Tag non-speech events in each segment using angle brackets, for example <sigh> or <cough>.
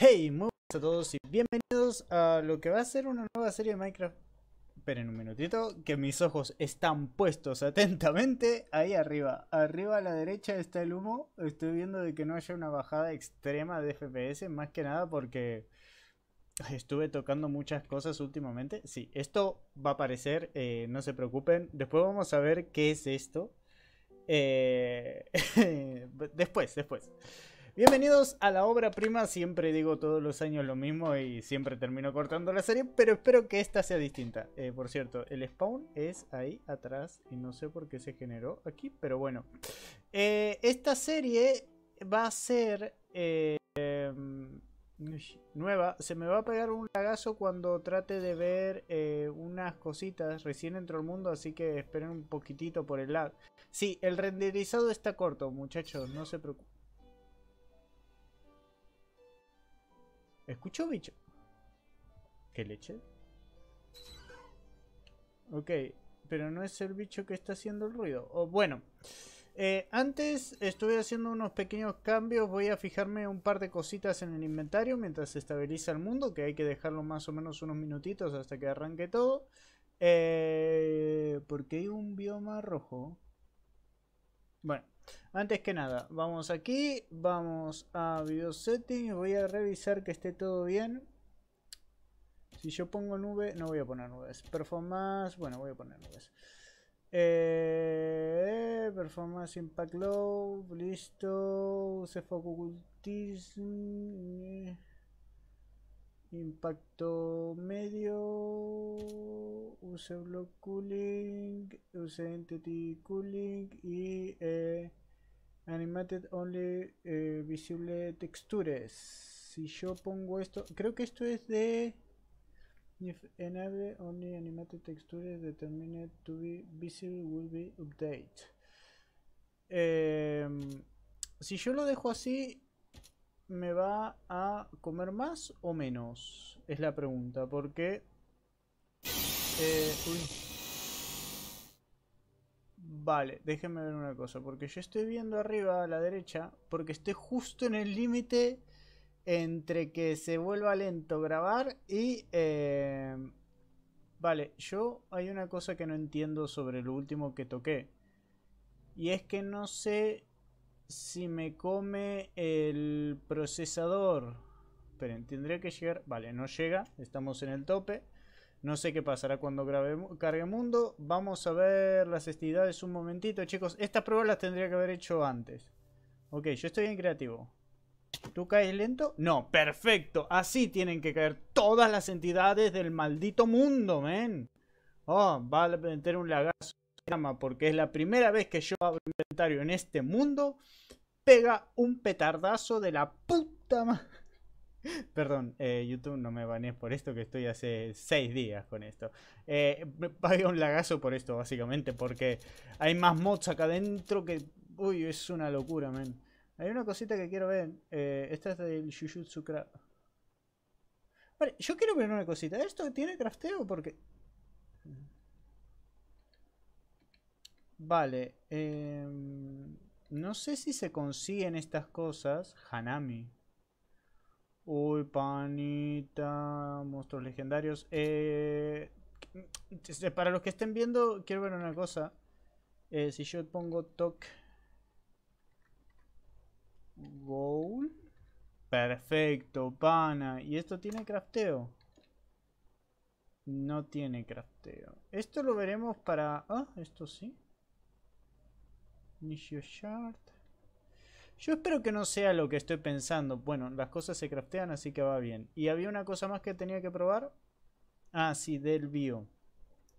Hey, muy buenas a todos y bienvenidos a lo que va a ser una nueva serie de Minecraft. Esperen un minutito, que mis ojos están puestos atentamente ahí arriba. Arriba a la derecha está el humo. Estoy viendo de que no haya una bajada extrema de FPS, más que nada porque estuve tocando muchas cosas últimamente. Sí, esto va a aparecer, eh, no se preocupen. Después vamos a ver qué es esto. Eh, <laughs> después, después. Bienvenidos a la obra prima, siempre digo todos los años lo mismo y siempre termino cortando la serie, pero espero que esta sea distinta. Eh, por cierto, el spawn es ahí atrás y no sé por qué se generó aquí, pero bueno. Eh, esta serie va a ser... Eh, nueva. Se me va a pegar un lagazo cuando trate de ver unas cositas. Recién entró el mundo, así que esperen un poquitito por el lag. Sí, el renderizado está corto, muchachos, no se preocupen. ¿Escuchó, bicho? ¿Qué leche? Ok, pero no es el bicho que está haciendo el ruido. O, oh, bueno, eh, antes estuve haciendo unos pequeños cambios. Voy a fijarme un par de cositas en el inventario mientras se estabiliza el mundo, que hay que dejarlo más o menos unos minutitos hasta que arranque todo. Eh, ¿Por qué hay un bioma rojo. Bueno. Antes que nada, vamos aquí, vamos a video settings, voy a revisar que esté todo bien. Si yo pongo nube, no voy a poner nubes. Performance, bueno, voy a poner nubes. Eh, performance Impact Low, listo. Se Occultism. Eh. Impacto medio, use block cooling, use entity cooling y eh, Animated Only eh, Visible Textures. Si yo pongo esto, creo que esto es de... If enable only animated textures determined to be visible will be update. Em, si yo lo dejo así, ¿me va a comer más o menos? Es la pregunta, porque... Eh, Vale, déjenme ver una cosa, porque yo estoy viendo arriba a la derecha, porque estoy justo en el límite entre que se vuelva lento grabar y... Eh, vale, yo hay una cosa que no entiendo sobre lo último que toqué. Y es que no sé si me come el procesador. Pero tendría que llegar... Vale, no llega, estamos en el tope. No sé qué pasará cuando grabemos, cargue mundo. Vamos a ver las entidades un momentito, chicos. Estas pruebas las tendría que haber hecho antes. Ok, yo estoy en creativo. ¿Tú caes lento? No, perfecto. Así tienen que caer todas las entidades del maldito mundo, men. Oh, va a meter un lagazo. Porque es la primera vez que yo abro inventario en este mundo. Pega un petardazo de la puta <laughs> Perdón, eh, YouTube no me banees por esto, que estoy hace 6 días con esto. Eh, me pagué un lagazo por esto, básicamente, porque hay más mods acá adentro que... Uy, es una locura, man. Hay una cosita que quiero ver. Eh, esta es del Jujutsu Kra. Vale, yo quiero ver una cosita. ¿Esto tiene crafteo? Porque... Vale. Em, no sé si se consiguen estas cosas. Hanami. Uy, panita, monstruos legendarios. Eh, para los que estén viendo, quiero ver una cosa. Eh, si yo pongo toc goal. Perfecto, pana. ¿Y esto tiene crafteo? No tiene crafteo. Esto lo veremos para... Ah, esto sí. Nishio shard. Yo espero que no sea lo que estoy pensando. Bueno, las cosas se craftean, así que va bien. Y había una cosa más que tenía que probar. Ah, sí, del bio.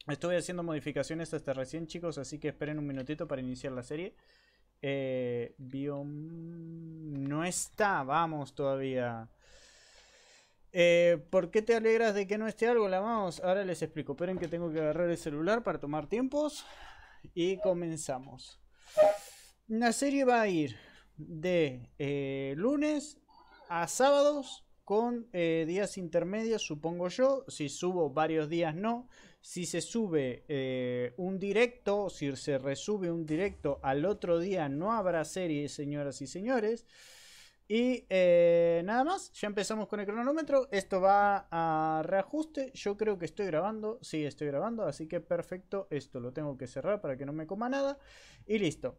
Estoy haciendo modificaciones hasta recién, chicos, así que esperen un minutito para iniciar la serie. Eh, No está, vamos todavía. Eh, ¿Por qué te alegras de que no esté algo? La vamos. Ahora les explico. Esperen que tengo que agarrar el celular para tomar tiempos. Y comenzamos. La serie va a ir de eh, lunes a sábados con eh, días intermedios, supongo yo. Si subo varios días, no. Si se sube eh, un directo, si se resube un directo al otro día, no habrá serie, señoras y señores. Y nada más, ya empezamos con el cronómetro. Esto va a reajuste. Yo creo que estoy grabando. Sí, estoy grabando. Así que perfecto. Esto lo tengo que cerrar para que no me coma nada. Y listo.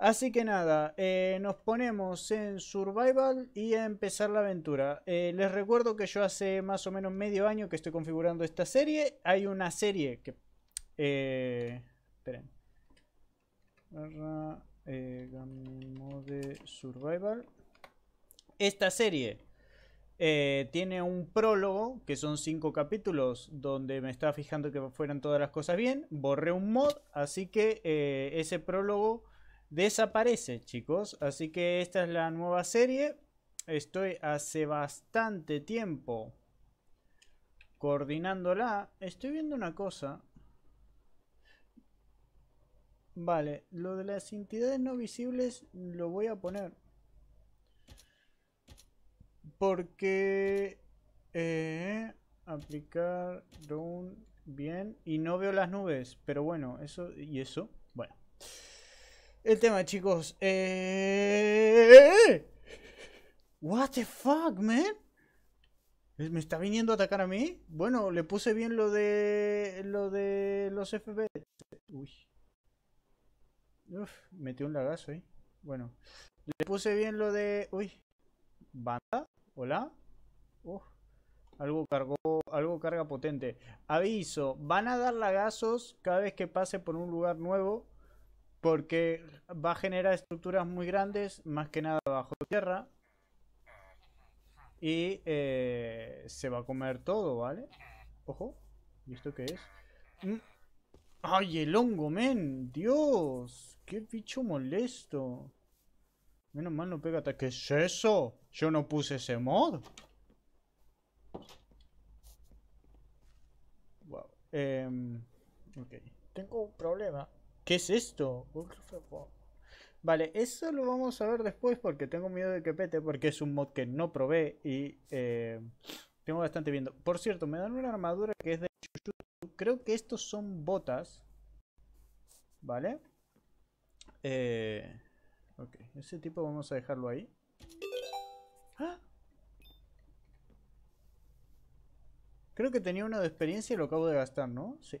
Así que nada, eh, nos ponemos en Survival y a empezar la aventura. Eh, les recuerdo que yo hace más o menos medio año que estoy configurando esta serie. Hay una serie que... Eh, esperen. Barra, eh, de Survival. Esta serie tiene un prólogo, que son cinco capítulos, donde me estaba fijando que fueran todas las cosas bien. Borré un mod, así que ese prólogo desaparece, chicos. Así que esta es la nueva serie. Estoy hace bastante tiempo coordinándola. Estoy viendo una cosa. Vale, lo de las entidades no visibles lo voy a poner. Porque... Eh, aplicar bien. Y no veo las nubes. Pero bueno, eso y eso. Bueno. El tema, chicos. Eh, what the fuck, man? ¿Me está viniendo a atacar a mí? Bueno, le puse bien lo de. lo de los FB Uy. Uf, metí un lagazo ahí. Bueno. Le puse bien lo de. Uy. ¿Banda? ¿Hola? Algo cargó. Algo carga potente. Aviso. Van a dar lagazos cada vez que pase por un lugar nuevo porque va a generar estructuras muy grandes, más que nada bajo tierra, y eh, se va a comer todo, ¿vale? Ojo, ¿y esto qué es? Mm. ¡Ay, el hongo, men! ¡Dios! ¡Qué bicho molesto! Menos mal no pega ataque. ¿Qué es eso? Yo no puse ese mod. Wow. Em, ok. Tengo un problema. ¿Qué es esto? Vale, eso lo vamos a ver después porque tengo miedo de que pete porque es un mod que no probé y eh, tengo bastante viendo. Por cierto, me dan una armadura que es de Creo que estos son botas. ¿Vale? Eh, ok, ese tipo vamos a dejarlo ahí. ¡Ah! Creo que tenía uno de experiencia y lo acabo de gastar, ¿no? Sí.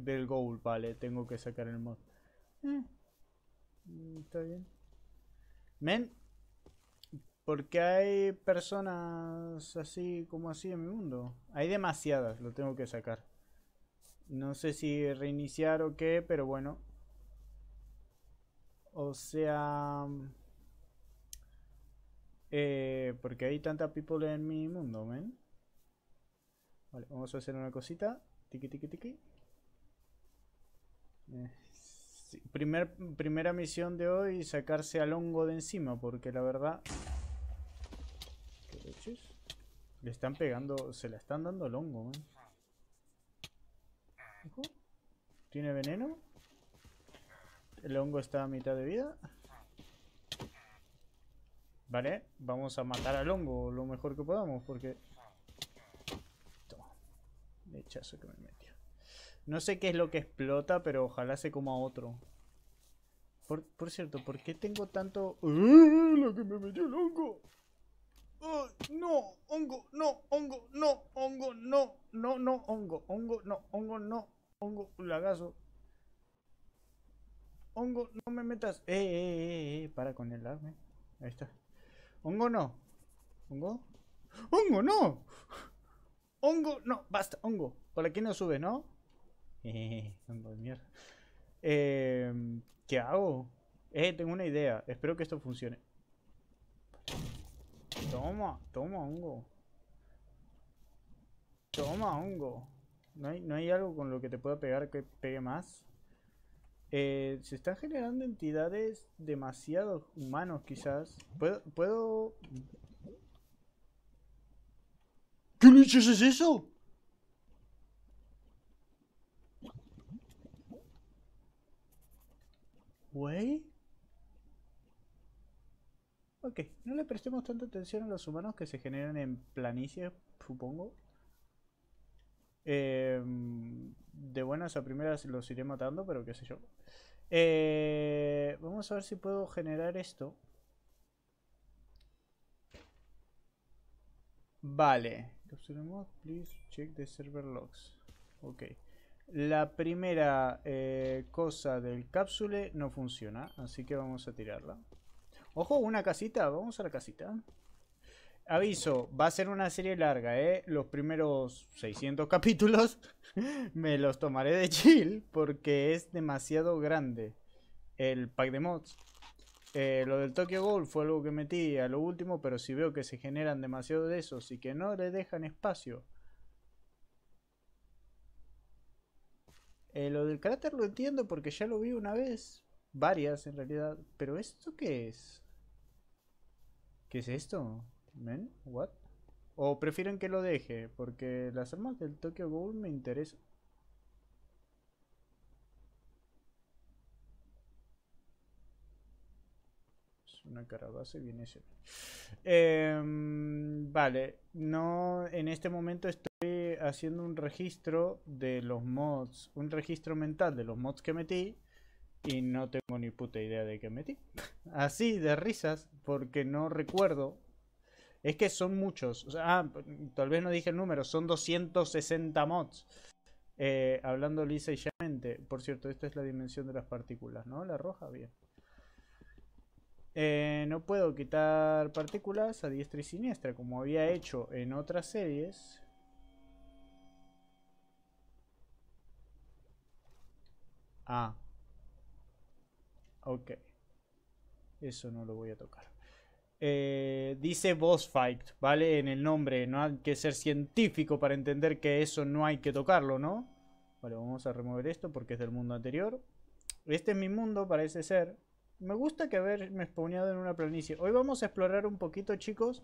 del goal, vale, tengo que sacar el mod. Eh, mm, está bien. Men, porque hay personas así como así en mi mundo. Hay demasiadas, lo tengo que sacar. No sé si reiniciar o qué, pero bueno. O sea... Eh, porque hay tanta people en mi mundo, men. Vale, vamos a hacer una cosita. Tiki, tiki, tiki. Primer, primera misión de hoy, sacarse al hongo de encima, porque la verdad... Le están pegando, se la están dando al hongo, ¿Tiene veneno? El hongo está a mitad de vida. Vale, vamos a matar al hongo lo mejor que podamos, porque... que me metí. No sé qué es lo que explota, pero ojalá se coma otro. Por, cierto, ¿por qué tengo tanto... ¡Uh, ¡Lo que me metió el hongo! no! ¡Hongo! ¡No! ¡Hongo! ¡No! ¡Hongo! ¡No! ¡No! ¡No! ¡Hongo! ¡Hongo! ¡No! ¡Hongo! ¡No! ¡Hongo! ¡Lagazo! ¡Hongo! ¡No me metas! ¡Eh, eh, eh! eh, eh! para con el arma. Ahí está. ¡Hongo! ¡No! ¿Hongo? ¡Hongo! ¡No! ¡Hongo! ¡No! ¡Basta! ¡Hongo! Por aquí no sube, ¿no? <laughs> Em, ¿Qué hago? Eh, tengo una idea. Espero que esto funcione. Toma, toma, hongo. Toma, hongo. ¿No hay, no hay algo con lo que te pueda pegar que pegue más? Eh, se están generando entidades demasiado humanos, quizás. ¿Puedo...? puedo... ¿Qué luchas es eso? Güey. Ok, no le prestemos tanta atención a los humanos que se generan en planicie, supongo. Em, de buenas a primeras los iré matando, pero qué sé yo. Eh, vamos a ver si puedo generar esto. Vale. Capturemos, please check the server logs. Ok. La primera eh, cosa del cápsule no funciona, así que vamos a tirarla. Ojo, una casita, vamos a la casita. Aviso, va a ser una serie larga, ¿eh? Los primeros 600 capítulos <laughs> me los tomaré de chill porque es demasiado grande el pack de mods. Eh, lo del Tokyo Ghoul fue algo que metí a lo último, pero si veo que se generan demasiado de esos y que no le dejan espacio Eh, lo del carácter lo entiendo porque ya lo vi una vez. Varias en realidad. Pero ¿esto qué es? ¿Qué es esto? ¿Men? ¿What? ¿O prefieren que lo deje? Porque las armas del Tokyo Ghoul me interesan. Es una y viene ese. Em, vale, no, en este momento estoy haciendo un registro de los mods, un registro mental de los mods que metí y no tengo ni puta idea de qué metí. <laughs> Así, de risas, porque no recuerdo. Es que son muchos. Ah, tal vez no dije el número, son 260 mods. Eh, hablando lisa y llanamente. Por cierto, esta es la dimensión de las partículas, ¿no? La roja, bien. Eh, no puedo quitar partículas a diestra y siniestra, como había hecho en otras series. Ah. Ok. Eso no lo voy a tocar. Eh, dice boss fight, ¿vale? En el nombre. No hay que ser científico para entender que eso no hay que tocarlo, ¿no? Vale, vamos a remover esto porque es del mundo anterior. Este es mi mundo, parece ser. Me gusta que haberme spawneado en una planicie. Hoy vamos a explorar un poquito, chicos.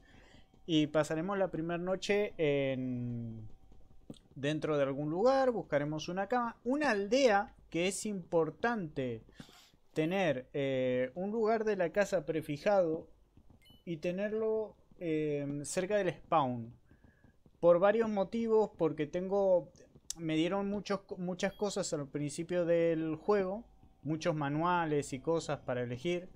Y pasaremos la primera noche en... Dentro de algún lugar. Buscaremos una cama. Una aldea que es importante tener eh, un lugar de la casa prefijado y tenerlo em, cerca del spawn. Por varios motivos, porque tengo... Me dieron muchas cosas al principio del juego, muchos manuales y cosas para elegir.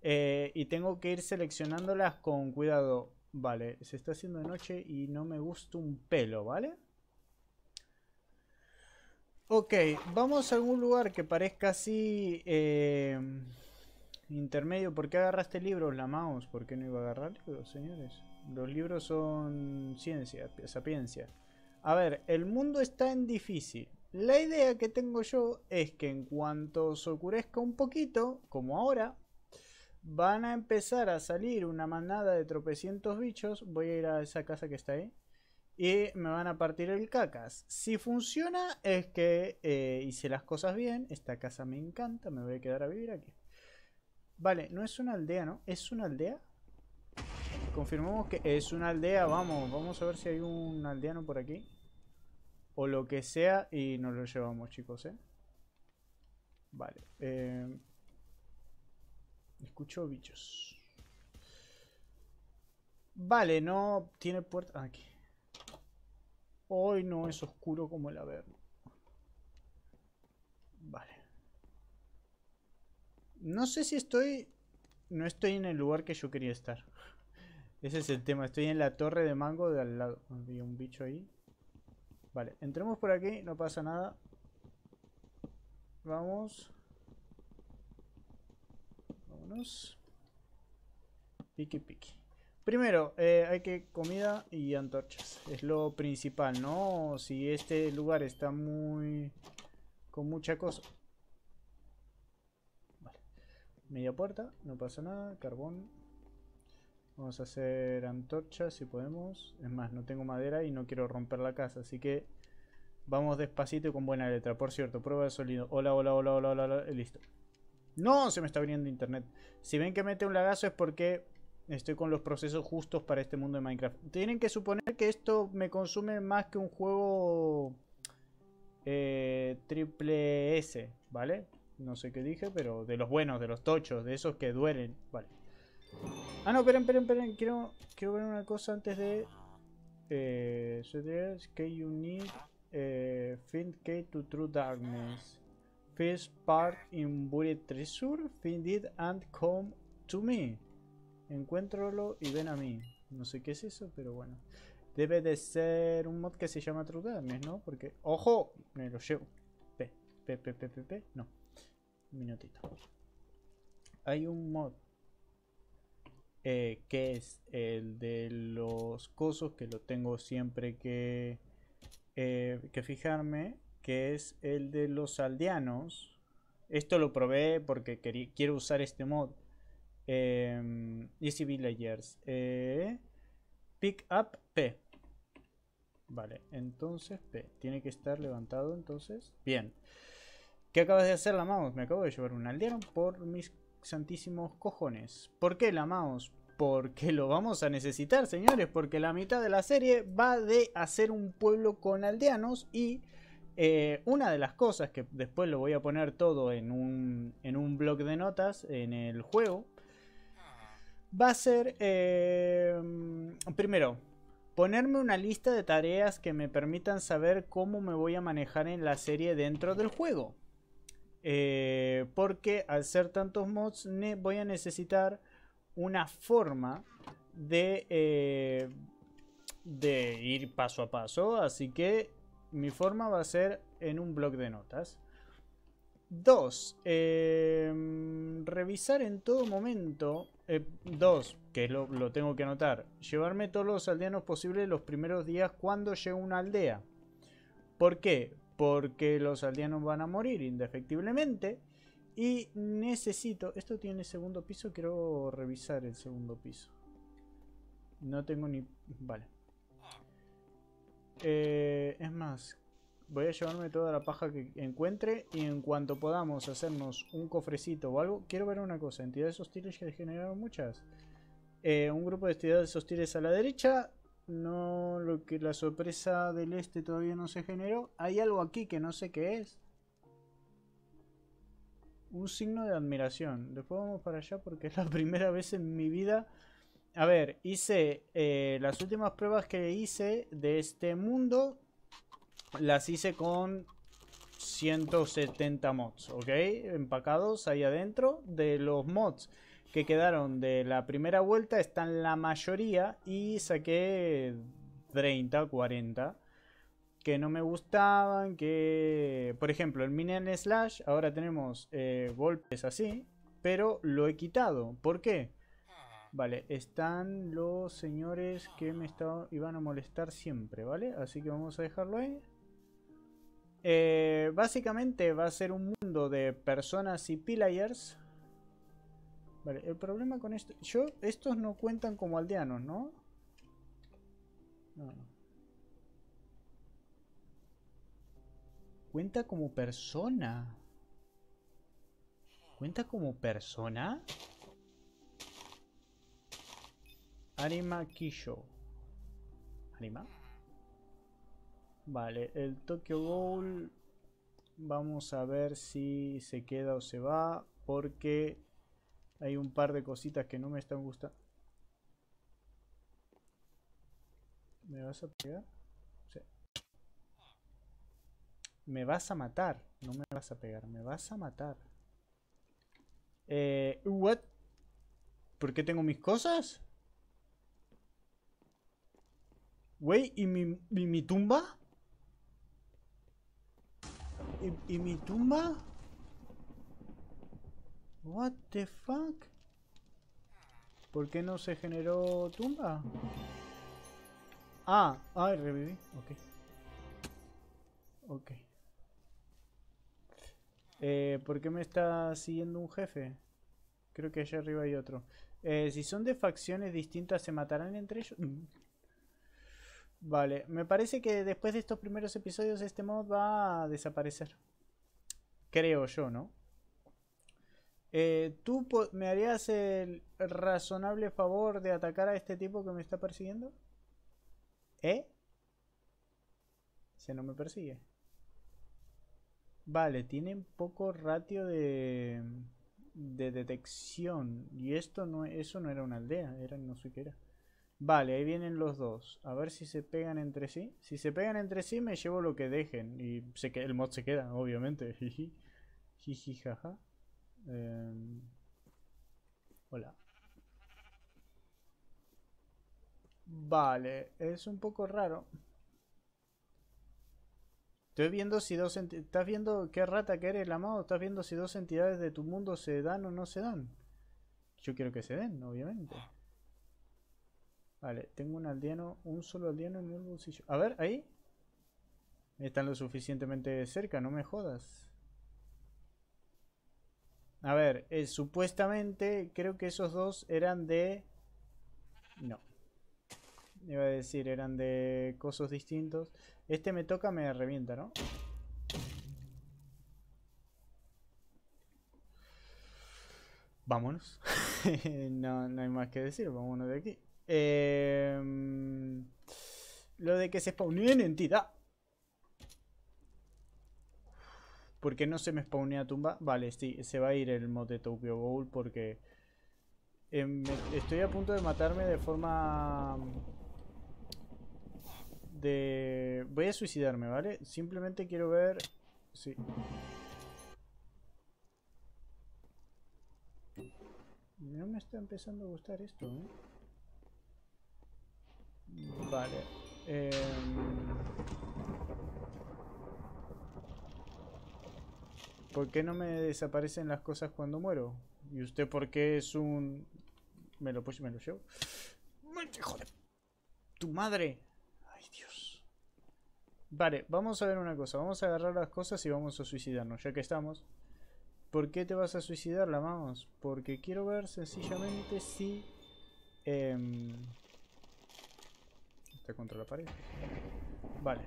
Eh, y tengo que ir seleccionándolas con cuidado. Vale, se está haciendo de noche y no me gusta un pelo, ¿vale? Ok, vamos a algún lugar que parezca así em, intermedio. ¿Por qué agarraste libros, mouse? ¿Por qué no iba a agarrar libros, señores? Los libros son ciencia, sapiencia. A ver, el mundo está en difícil. La idea que tengo yo es que en cuanto os oscurezca un poquito, como ahora, van a empezar a salir una manada de tropecientos bichos. Voy a ir a esa casa que está ahí y me van a partir el cacas. Si funciona es que eh, hice las cosas bien, esta casa me encanta, me voy a quedar a vivir aquí. Vale, no es una aldea, ¿no? ¿Es una aldea? Confirmamos que es una aldea, vamos, vamos a ver si hay un aldeano por aquí. O lo que sea y nos lo llevamos, chicos, ¿eh? Vale, em, Escucho bichos. Vale, no tiene puerta... Ah, aquí. Hoy no es oscuro como el Averno. Vale. No sé si estoy... No estoy en el lugar que yo quería estar. <laughs> Ese es el tema. Estoy en la torre de mango de al lado. Había un bicho ahí. Vale, entremos por aquí. No pasa nada. Vamos. Vámonos. Piqui piqui. Primero, eh, hay que comida y antorchas. Es lo principal, ¿no? Si este lugar está muy... con mucha cosa. Vale. Media puerta, no pasa nada. Carbón. Vamos a hacer antorchas si podemos. Es más, no tengo madera y no quiero romper la casa, así que... Vamos despacito y con buena letra. Por cierto, prueba de sonido. Hola, hola, hola, hola, hola, hola. Listo. ¡No! Se me está abriendo internet. Si ven que mete un lagazo es porque Estoy con los procesos justos para este mundo de Minecraft. Tienen que suponer que esto me consume más que un juego eh, triple S, ¿vale? No sé qué dije, pero de los buenos, de los tochos, de esos que duelen, ¿vale? Ah, no, esperen, esperen, esperen. Quiero, quiero ver una cosa antes de... Eh, que you need eh, find key to true darkness. First part in buried treasure, find it and come to me. Encuéntralo y ven a mí. No sé qué es eso, pero bueno. Debe de ser un mod que se llama True ¿no? Porque... ¡Ojo! Me lo llevo. P, P, P, P, No. Un minutito. Hay un mod. Eh, que es el de los cosos que lo tengo siempre que, eh, que fijarme. Que es el de los aldeanos. Esto lo probé porque quiero usar este mod Em, e eh, easy Villagers. pick up P. Vale, entonces P. Tiene que estar levantado entonces. Bien. ¿Qué acabas de hacer la mouse? Me acabo de llevar un aldeano por mis santísimos cojones. ¿Por qué la mouse? Porque lo vamos a necesitar, señores. Porque la mitad de la serie va de hacer un pueblo con aldeanos y... Eh, una de las cosas que después lo voy a poner todo en un, en un blog de notas en el juego, va a ser, em, primero, ponerme una lista de tareas que me permitan saber cómo me voy a manejar en la serie dentro del juego. Eh, porque al ser tantos mods voy a necesitar una forma de, eh, de ir paso a paso. Así que mi forma va a ser en un blog de notas. Dos, em, revisar en todo momento. Eh, dos, que lo, tengo que anotar. Llevarme todos los aldeanos posibles los primeros días cuando llegue una aldea. ¿Por qué? Porque los aldeanos van a morir indefectiblemente. Y necesito... Esto tiene segundo piso. Quiero revisar el segundo piso. No tengo ni... Vale. Eh, es más, Voy a llevarme toda la paja que encuentre y en cuanto podamos hacernos un cofrecito o algo... Quiero ver una cosa, entidades hostiles que generaron muchas. Eh, un grupo de entidades hostiles a la derecha. No, lo que la sorpresa del este todavía no se generó. Hay algo aquí que no sé qué es. Un signo de admiración. Después vamos para allá porque es la <laughs> primera vez en mi vida a ver, hice eh, las últimas pruebas que hice de este mundo. Las hice con 170 mods, ¿ok? Empacados ahí adentro de los mods que quedaron de la primera vuelta están la mayoría y saqué 30, 40 que no me gustaban, que por ejemplo el Minion Slash ahora tenemos eh, golpes así, pero lo he quitado. ¿Por qué? Vale, están los señores que me estaban, iban a molestar siempre, ¿vale? Así que vamos a dejarlo ahí. Eh, básicamente va a ser un mundo de personas y pillayers Vale, el problema con esto... Yo, estos no cuentan como aldeanos, ¿no? No. Cuenta como persona. ¿Cuenta como persona? Anima Kisho. ¿Anima? Vale, el Tokyo Bowl vamos a ver si se queda o se va porque hay un par de cositas que no me están gustando. ¿Me vas a pegar? Me vas a matar. No me vas a pegar. Me vas a matar. Eh, what? ¿Por qué tengo mis cosas? Wey, ¿y mi, mi tumba? ¿Y, mi tumba? What the fuck? ¿Por qué no se generó tumba? Ah, ay, ah, reviví. Ok. Ok. Eh, ¿Por qué me está siguiendo un jefe? Creo que allá arriba hay otro. Eh, si son de facciones distintas, ¿se matarán entre ellos? Mm. Vale, me parece que después de estos primeros episodios este mod va a desaparecer. Creo yo, ¿no? Eh, ¿Tú me harías el razonable favor de atacar a este tipo que me está persiguiendo? ¿Eh? Se no me persigue. Vale, tienen poco ratio de, de detección. Y esto no, eso no era una aldea, era no sé qué era. Vale, ahí vienen los dos. A ver si se pegan entre sí. Si se pegan entre sí, me llevo lo que dejen. Y se que el mod se queda, obviamente. <laughs> Jiji, jaja. Em, hola. Vale, es un poco raro. Estoy viendo si dos ¿Estás viendo qué rata que eres, mod? ¿Estás viendo si dos entidades de tu mundo se dan o no se dan? Yo quiero que se den, obviamente. Vale, tengo un aldeano, un solo aldeano en el bolsillo. A ver, ahí. Están lo suficientemente cerca, no me jodas. A ver, eh, supuestamente creo que esos dos eran de... No. Iba a decir, eran de cosas distintos. Este me toca, me revienta, ¿no? Vámonos. <laughs> no, no hay más que decir, vámonos de aquí. Em, lo de que se spawnee en entidad. ¿Por qué no se me spawnea tumba. Vale, sí, se va a ir el mod de Tokyo Bowl porque em, estoy a punto de matarme de forma... De... Voy a suicidarme, ¿vale? Simplemente quiero ver... Sí. No me está empezando a gustar esto, ¿eh? Vale. Em, ¿Por qué no me desaparecen las cosas cuando muero? ¿Y usted por qué es un... Me lo puse me lo llevo. ¡Hijo de... ¡Tu madre! ¡Ay, Dios! Vale, vamos a ver una cosa. Vamos a agarrar las cosas y vamos a suicidarnos, ya que estamos. ¿Por qué te vas a suicidar, la vamos? Porque quiero ver sencillamente si... Em, este, contra la pared. Vale.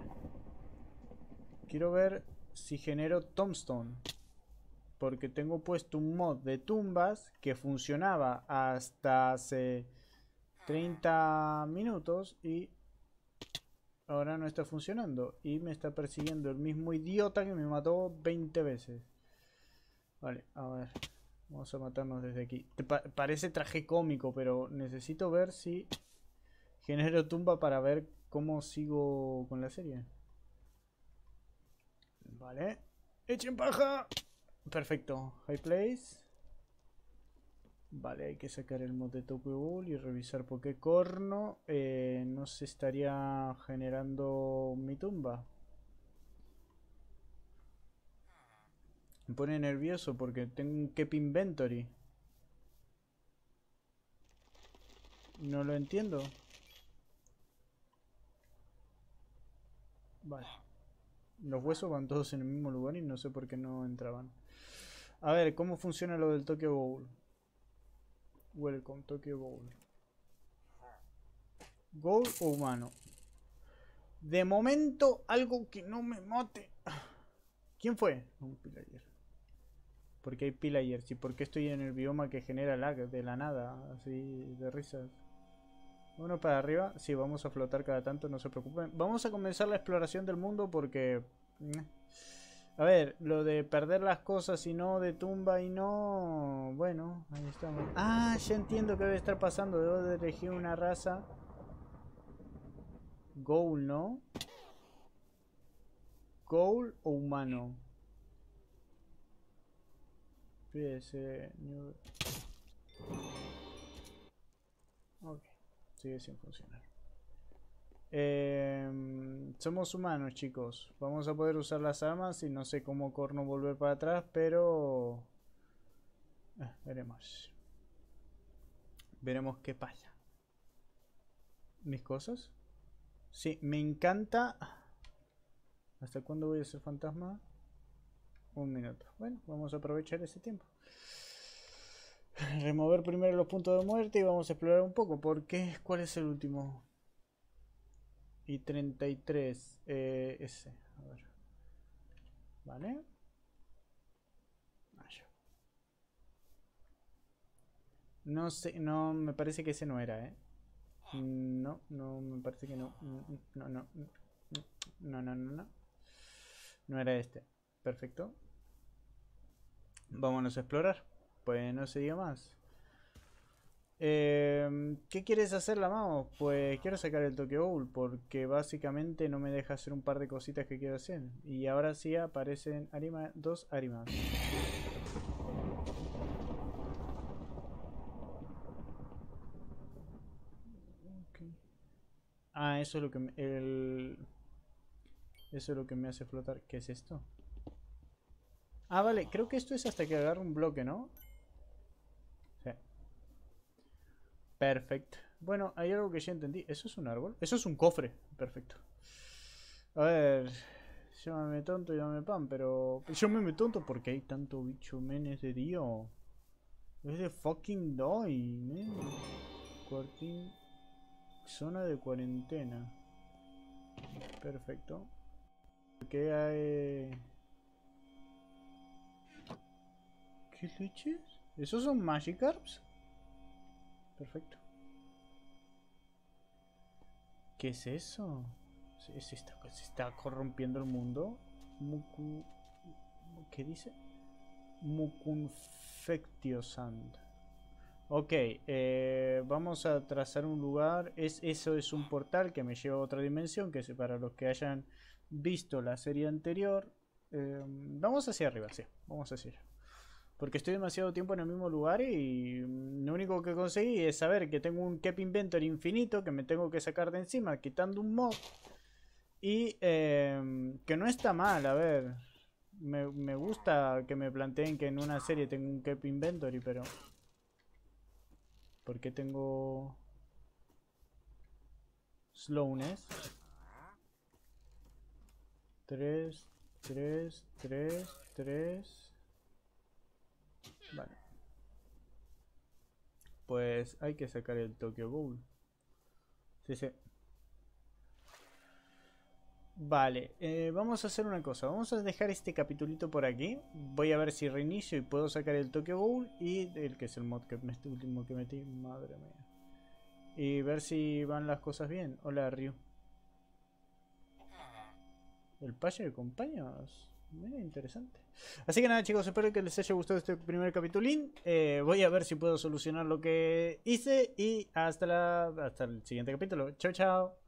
Quiero ver si genero tombstone. Porque tengo puesto un mod de tumbas que funcionaba hasta hace 30 minutos y ahora no está funcionando. Y me está persiguiendo el mismo idiota que me mató 20 veces. Vale, a ver. Vamos a matarnos desde aquí. parece traje cómico, pero necesito ver si Genero tumba para ver cómo sigo con la serie. Vale. ¡Echen paja! Perfecto. High place. Vale, hay que sacar el mod de Tokyo y revisar por qué corno eh, no se estaría generando mi tumba. Me pone nervioso porque tengo un cap inventory. No lo entiendo. Vale. Los huesos van todos en el mismo lugar y no sé por qué no entraban. A ver, ¿cómo funciona lo del Tokyo Bowl? Welcome, Tokyo Bowl. Goal o humano. De momento, algo que no me mote ¿Quién fue? Un pilayer. ¿Por qué hay pilayers? ¿Y por qué estoy en el bioma que genera lag de la nada? Así de risas. Uno para arriba. Sí, vamos a flotar cada tanto, no se preocupen. Vamos a comenzar la exploración del mundo porque... Eh. A ver, lo de perder las cosas y no de tumba y no... Bueno, ahí estamos. Ah, ya entiendo qué debe estar pasando. Debo elegir una raza. Goal, ¿no? Goal o humano. Fíjese. Ok. Sigue sin funcionar. Em, somos humanos, chicos. Vamos a poder usar las armas y no sé cómo corno volver para atrás, pero... Eh, veremos. Veremos qué pasa. ¿Mis cosas? Sí, me encanta... ¿Hasta cuándo voy a ser fantasma? Un minuto. Bueno, vamos a aprovechar ese tiempo. <laughs> remover primero los puntos de muerte y vamos a explorar un poco. ¿Por qué? ¿Cuál es el último? Y 33. Eh, ese. Vale. Ah, no sé, no, me parece que ese no era, ¿eh? No, no, me parece que No, no, no, no, no, no. No era este. Perfecto. Vámonos a explorar pues no se diga más. Em, ¿Qué quieres hacer, la mano? Pues quiero sacar el toque Bowl porque básicamente no me deja hacer un par de cositas que quiero hacer. Y ahora sí aparecen dos Arimas. Ah, eso es lo que me, el, eso es lo que me hace flotar. ¿Qué es esto? Ah, vale, creo que esto es hasta que agarre un bloque, ¿no? Perfecto. Bueno, hay algo que ya entendí. ¿Eso es un árbol? Eso es un cofre. Perfecto. A ver... Llámame tonto, y me pan, pero... yo Llámame tonto porque hay tanto bicho menes de Dios. Es de fucking doy, men. Zona de cuarentena. Perfecto. ¿Qué hay...? ¿Qué leches? ¿Esos son Magikarps? perfecto. ¿Qué es eso? ¿Se está, corrompiendo el mundo? ¿Qué dice? Mucunfectiosand. Ok, eh, vamos a trazar un lugar. Es, eso es un portal que me lleva a otra dimensión, que es para los que hayan visto la serie anterior. Eh, vamos hacia arriba, sí. Vamos hacia allá. Porque estoy demasiado tiempo en el mismo lugar y lo único que conseguí es saber que tengo un Cap Inventory infinito que me tengo que sacar de encima quitando un mod. Y em, que no está mal, a ver. Me, me, gusta que me planteen que en una serie tengo un Cap Inventory, pero... porque tengo... Slowness? 3, 3, 3, 3... Vale. Pues hay que sacar el Tokyo Bowl Sí, sí. Vale, eh, vamos a hacer una cosa. Vamos a dejar este capitulito por aquí. Voy a ver si reinicio y puedo sacar el Tokyo Bowl y el que es el mod que me, este último que metí. Madre mía. Y ver si van las cosas bien. Hola, Ryu. Ah. ¿El payo de compañeros? interesante. Así que nada chicos, espero que les haya gustado este primer capitulín. Eh, voy a ver si puedo solucionar lo que hice y hasta, la, hasta el siguiente capítulo. Chao, chao.